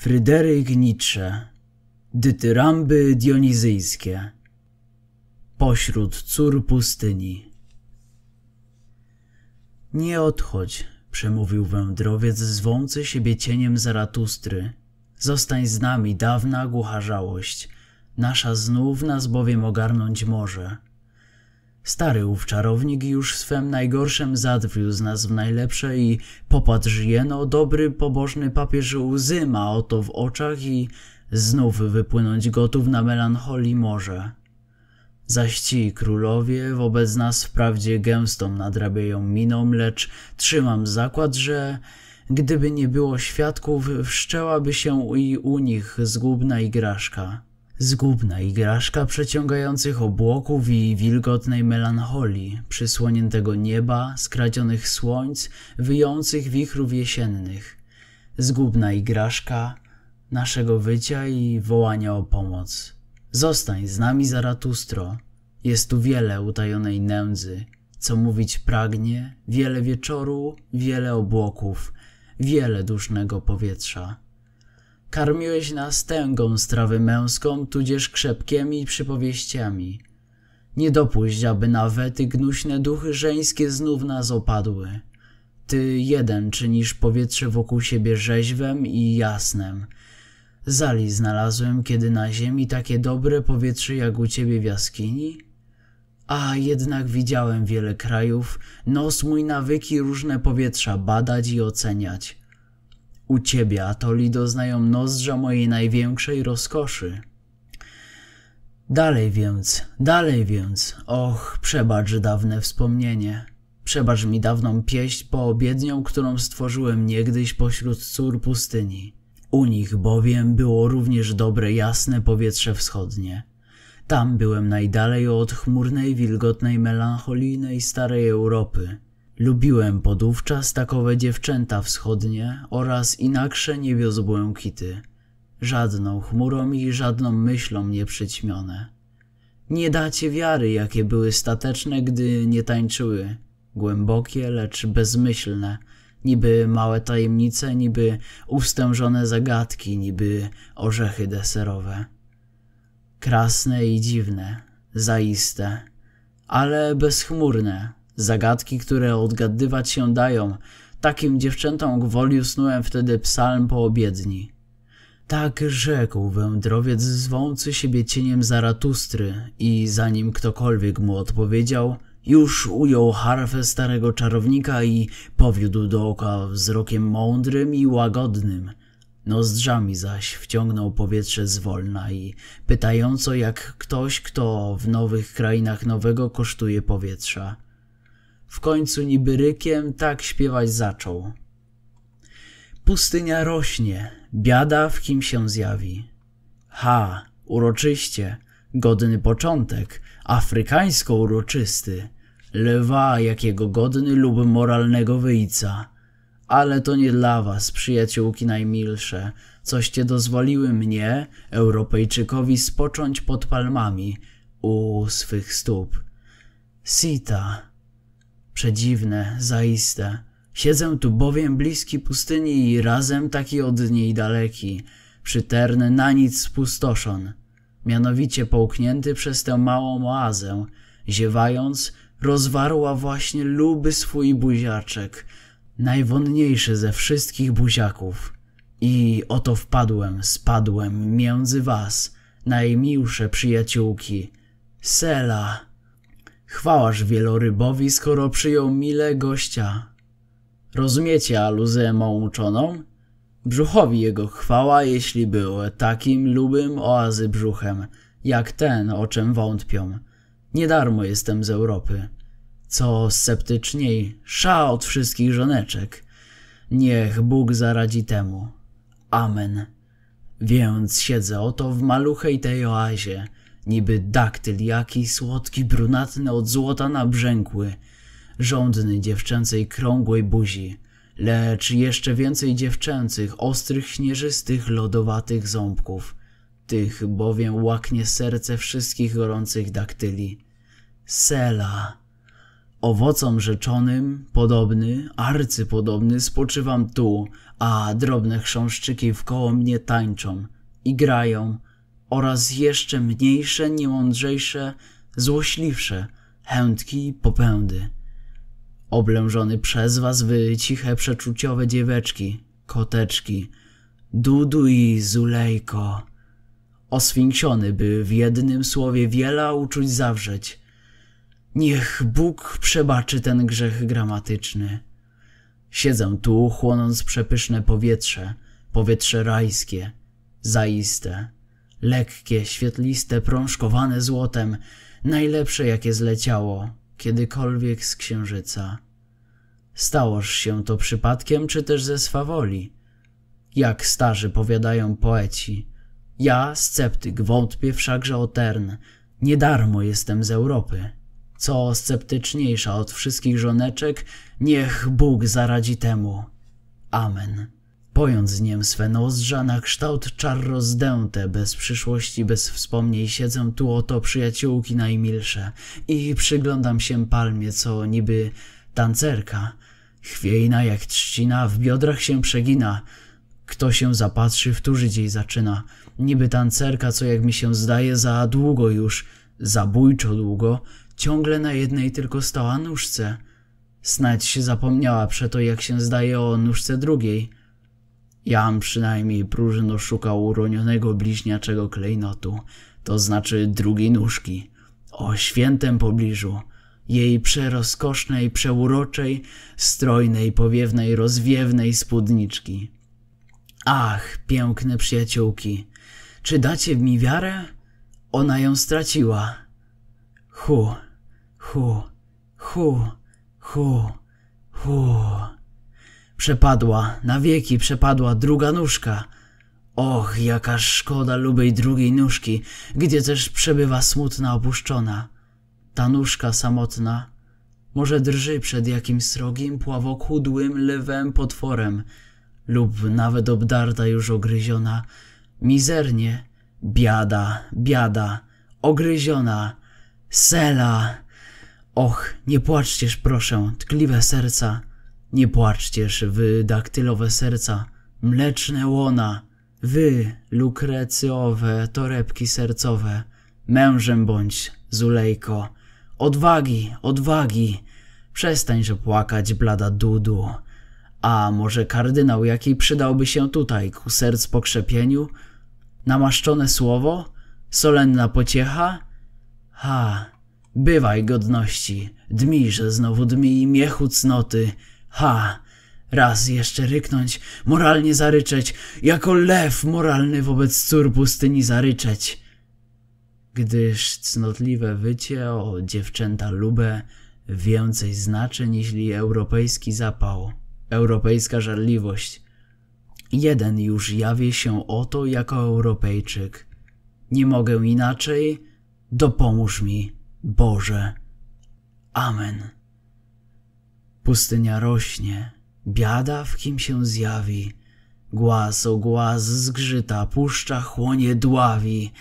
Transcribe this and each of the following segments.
Fryderyk Nietzsche Dytyramby dionizyjskie Pośród cór pustyni Nie odchodź, przemówił wędrowiec zwący siebie cieniem Zaratustry. Zostań z nami dawna głucharzałość, nasza znów nas bowiem ogarnąć może – Stary ów czarownik już swem najgorszem zadwiózł nas w najlepsze i popatrz jeno, dobry, pobożny papież łzy ma oto w oczach i znów wypłynąć gotów na melancholii może. Zaś ci królowie wobec nas wprawdzie gęstą nadrabiają miną, lecz trzymam zakład, że gdyby nie było świadków, wszczęłaby się i u nich zgubna igraszka. Zgubna igraszka przeciągających obłoków i wilgotnej melancholii, przysłoniętego nieba, skradzionych słońc, wyjących wichrów jesiennych. Zgubna igraszka naszego wycia i wołania o pomoc. Zostań z nami Zaratustro. Jest tu wiele utajonej nędzy, co mówić pragnie, wiele wieczoru, wiele obłoków, wiele dusznego powietrza. Karmiłeś nas tęgą strawy męską, tudzież krzepkimi przypowieściami. Nie dopuść, aby nawet gnuśne duchy żeńskie znów nas opadły. Ty jeden czynisz powietrze wokół siebie rzeźwem i jasnem. Zali znalazłem, kiedy na ziemi takie dobre powietrze jak u ciebie w jaskini? A jednak widziałem wiele krajów, nos mój nawyki różne powietrza badać i oceniać – u ciebie, Atoli, doznają nozdrza mojej największej rozkoszy. Dalej więc, dalej więc, och, przebacz dawne wspomnienie. Przebacz mi dawną po poobiednią, którą stworzyłem niegdyś pośród cór pustyni. U nich bowiem było również dobre jasne powietrze wschodnie. Tam byłem najdalej od chmurnej, wilgotnej, melancholijnej starej Europy – Lubiłem podówczas takowe dziewczęta wschodnie oraz inaksze niebiozbłękity, żadną chmurą i żadną myślą nie przyćmione. Nie dacie wiary, jakie były stateczne, gdy nie tańczyły, głębokie, lecz bezmyślne, niby małe tajemnice, niby ustężone zagadki, niby orzechy deserowe. Krasne i dziwne, zaiste, ale bezchmurne, Zagadki, które odgadywać się dają. Takim dziewczętom gwoli snułem wtedy psalm poobiedni. Tak rzekł wędrowiec zwący siebie cieniem Zaratustry i zanim ktokolwiek mu odpowiedział, już ujął harfę starego czarownika i powiódł do oka wzrokiem mądrym i łagodnym. Nozdrzami zaś wciągnął powietrze zwolna i pytająco jak ktoś, kto w nowych krainach nowego kosztuje powietrza. W końcu niby rykiem tak śpiewać zaczął. Pustynia rośnie, biada w kim się zjawi. Ha, uroczyście, godny początek, afrykańsko uroczysty, lwa jakiego godny lub moralnego wyjca. Ale to nie dla was, przyjaciółki najmilsze, coście dozwoliły mnie, Europejczykowi, spocząć pod palmami u swych stóp. Sita, Przedziwne, zaiste. Siedzę tu bowiem bliski pustyni i razem taki od niej daleki, przyterny na nic spustoszon, mianowicie połknięty przez tę małą oazę, ziewając, rozwarła właśnie luby swój buziaczek, najwonniejszy ze wszystkich buziaków. I oto wpadłem, spadłem między was, najmiłsze przyjaciółki. Sela! Chwałaż wielorybowi, skoro przyjął mile gościa. Rozumiecie aluzję mą uczoną? Brzuchowi jego chwała, jeśli był takim lubym oazy brzuchem, jak ten, o czym wątpią. Niedarmo jestem z Europy. Co sceptyczniej, sza od wszystkich żoneczek. Niech Bóg zaradzi temu. Amen. Więc siedzę oto w maluchej tej oazie, niby daktyl jaki słodki, brunatny od złota nabrzękły, żądny dziewczęcej krągłej buzi, lecz jeszcze więcej dziewczęcych, ostrych, śnieżystych, lodowatych ząbków. Tych bowiem łaknie serce wszystkich gorących daktyli. Sela. Owocom rzeczonym, podobny, arcypodobny, spoczywam tu, a drobne chrząszczyki wkoło mnie tańczą i grają – oraz jeszcze mniejsze, niemądrzejsze, złośliwsze chętki i popędy. Oblężony przez was wy ciche przeczuciowe dzieweczki, koteczki, Dudu i Zulejko. Osfinksiony, by w jednym słowie wiele uczuć zawrzeć. Niech Bóg przebaczy ten grzech gramatyczny. Siedzę tu, chłonąc przepyszne powietrze, powietrze rajskie, zaiste lekkie, świetliste, prążkowane złotem, najlepsze jakie zleciało kiedykolwiek z księżyca. Stałoż się to przypadkiem, czy też ze swawoli? Jak starzy powiadają poeci. Ja, sceptyk, wątpię wszakże o tern. Niedarmo jestem z Europy. Co sceptyczniejsza od wszystkich żoneczek, niech Bóg zaradzi temu. Amen pojąc z niem swe nozdrza na kształt czar rozdęte, bez przyszłości, bez wspomnień, siedzę tu oto przyjaciółki najmilsze i przyglądam się palmie, co niby tancerka. Chwiejna jak trzcina, w biodrach się przegina. Kto się zapatrzy, wtórzyć jej zaczyna. Niby tancerka, co jak mi się zdaje, za długo już, zabójczo długo, ciągle na jednej tylko stała nóżce. Snać się zapomniała przeto, jak się zdaje, o nóżce drugiej. Jam przynajmniej próżno szukał uronionego bliźniaczego klejnotu, to znaczy drugiej nóżki. O świętem pobliżu, jej przerozkosznej, przeuroczej, strojnej, powiewnej, rozwiewnej spódniczki. Ach, piękne przyjaciółki, czy dacie mi wiarę? Ona ją straciła. Hu, hu, hu, hu, hu. Przepadła, na wieki przepadła druga nóżka. Och, jaka szkoda lubej drugiej nóżki, gdzie też przebywa smutna opuszczona. Ta nóżka samotna może drży przed jakim srogim, pławokudłym, lewem potworem lub nawet obdarta już ogryziona. Mizernie, biada, biada, ogryziona, sela. Och, nie płaczcież proszę, tkliwe serca. Nie płaczcież wy daktylowe serca, mleczne łona, wy lukrecyowe torebki sercowe, mężem bądź, Zulejko, odwagi, odwagi, przestańże płakać blada dudu. A może kardynał jaki przydałby się tutaj ku serc pokrzepieniu? Namaszczone słowo? Solenna pociecha? Ha, bywaj godności, że znowu dmi miechu cnoty, Ha! Raz jeszcze ryknąć, moralnie zaryczeć, jako lew moralny wobec cór pustyni zaryczeć. Gdyż cnotliwe wycie o dziewczęta lubę więcej znaczy niżli europejski zapał, europejska żarliwość. Jeden już jawię się oto jako Europejczyk. Nie mogę inaczej, dopomóż mi, Boże. Amen. Pustynia rośnie, biada w kim się zjawi, głaz o głaz zgrzyta, puszcza chłonie dławi.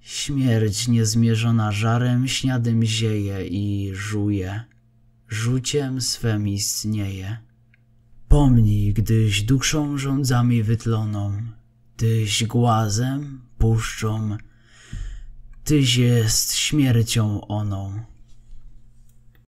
Śmierć niezmierzona żarem śniadem zieje i żuje, rzuciem swem istnieje. Pomnij, gdyś duszą rządzami wytloną, tyś głazem, puszczą, tyś jest śmiercią oną.